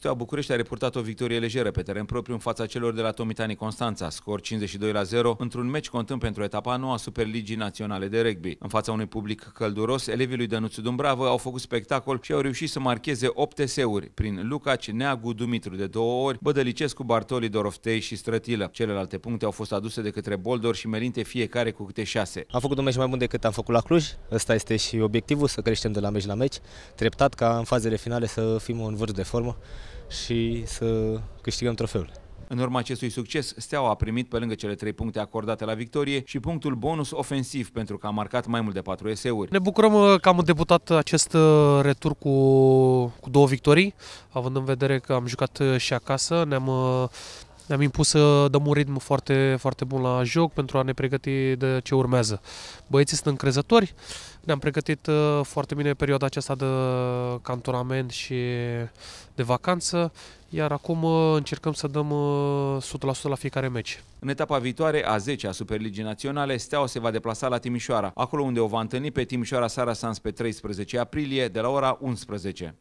Steaua București a reportat o victorie lejeră pe teren propriu în fața celor de la Tomitani Constanța, scor 52 la 0, într-un meci contând pentru etapa nouă a Superligii Naționale de Rugby. În fața unui public călduros, elevii lui Dănuțu Dumbravă au făcut spectacol și au reușit să marcheze 8 seuri prin Lucaci, Neagu, Dumitru de două ori, Bădălicescu, Bartoli, Doroftei și Strătilă. Celelalte puncte au fost aduse de către Boldor și Melinte fiecare cu câte 6. Am făcut un meci mai bun decât am făcut la Cluj. Ăsta este și obiectivul, să creștem de la meci la meci, treptat ca în fazele finale să fim în vârf de formă și să câștigăm trofeul. În urma acestui succes, Steaua a primit pe lângă cele trei puncte acordate la victorie și punctul bonus ofensiv pentru că a marcat mai mult de patru eseuri. Ne bucurăm uh, că am debutat acest uh, retur cu, cu două victorii, având în vedere că am jucat uh, și acasă, ne-am ne-am impus să dăm un ritm foarte, foarte bun la joc pentru a ne pregăti de ce urmează. Băieții sunt încrezători, ne-am pregătit uh, foarte bine perioada aceasta de cantonament și de vacanță, iar acum uh, încercăm să dăm 100% uh, la fiecare meci. În etapa viitoare, a 10 a Superligii Naționale, Steaua se va deplasa la Timișoara, acolo unde o va întâlni pe Timișoara Sans pe 13 aprilie de la ora 11.